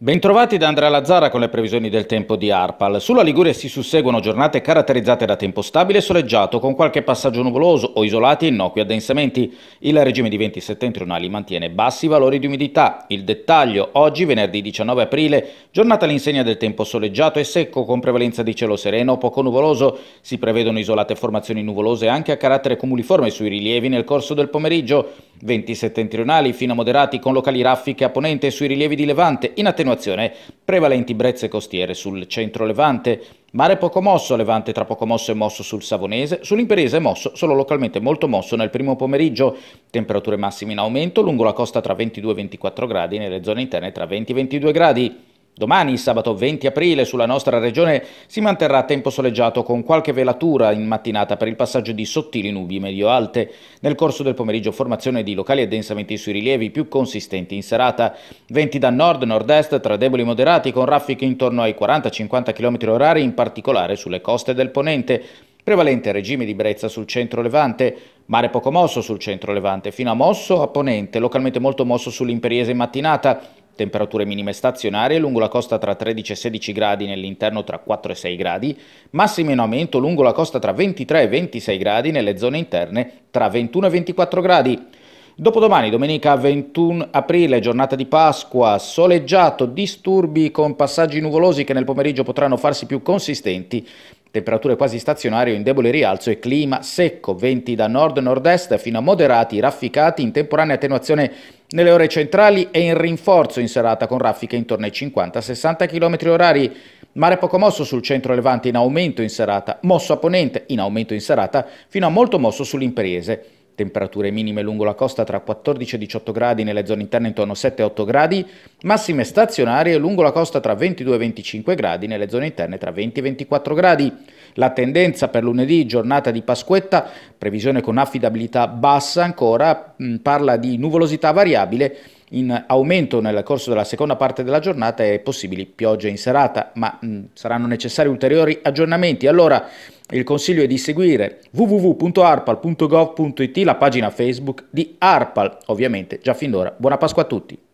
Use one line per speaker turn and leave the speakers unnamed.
Bentrovati da Andrea Lazzara con le previsioni del tempo di Arpal. Sulla Liguria si susseguono giornate caratterizzate da tempo stabile e soleggiato, con qualche passaggio nuvoloso o isolati e innocui addensamenti. Il regime di venti settentrionali mantiene bassi valori di umidità. Il dettaglio, oggi venerdì 19 aprile, giornata all'insegna del tempo soleggiato e secco con prevalenza di cielo sereno o poco nuvoloso. Si prevedono isolate formazioni nuvolose anche a carattere cumuliforme sui rilievi nel corso del pomeriggio. Venti settentrionali fino a moderati con locali raffiche a ponente sui rilievi di Levante, in attenuazione prevalenti brezze costiere sul centro Levante, mare poco mosso Levante tra poco mosso e mosso sul Savonese, sull'Imperese mosso solo localmente molto mosso nel primo pomeriggio, temperature massime in aumento lungo la costa tra 22 e 24 gradi, nelle zone interne tra 20 e 22 gradi. Domani, sabato 20 aprile, sulla nostra regione si manterrà tempo soleggiato con qualche velatura in mattinata per il passaggio di sottili nubi medio-alte. Nel corso del pomeriggio formazione di locali addensamenti sui rilievi più consistenti in serata. Venti da nord, nord-est, tra deboli e moderati, con raffiche intorno ai 40-50 km h in particolare sulle coste del Ponente. Prevalente regime di brezza sul centro-levante, mare poco mosso sul centro-levante, fino a mosso a ponente, localmente molto mosso sull'imperiese in mattinata, temperature minime stazionarie lungo la costa tra 13 e 16 gradi, nell'interno tra 4 e 6 gradi, massimo in aumento lungo la costa tra 23 e 26 gradi, nelle zone interne tra 21 e 24 gradi. Dopodomani, domenica 21 aprile, giornata di Pasqua, soleggiato, disturbi con passaggi nuvolosi che nel pomeriggio potranno farsi più consistenti Temperature quasi stazionarie o in debole rialzo e clima secco, venti da nord-nord-est fino a moderati, rafficati, in temporanea attenuazione nelle ore centrali e in rinforzo in serata con raffiche intorno ai 50-60 km orari. Mare poco mosso sul centro levante in aumento in serata, mosso a ponente in aumento in serata fino a molto mosso sull'imprese. Temperature minime lungo la costa tra 14 e 18 gradi, nelle zone interne intorno a 7-8 gradi, massime stazionarie lungo la costa tra 22 e 25 gradi, nelle zone interne tra 20 e 24 gradi. La tendenza per lunedì, giornata di Pasquetta, previsione con affidabilità bassa ancora, mm, parla di nuvolosità variabile in aumento nel corso della seconda parte della giornata e possibili piogge in serata, ma mh, mm, saranno necessari ulteriori aggiornamenti. Allora il consiglio è di seguire www.arpal.gov.it, la pagina Facebook di Arpal. Ovviamente, già fin d'ora, buona Pasqua a tutti!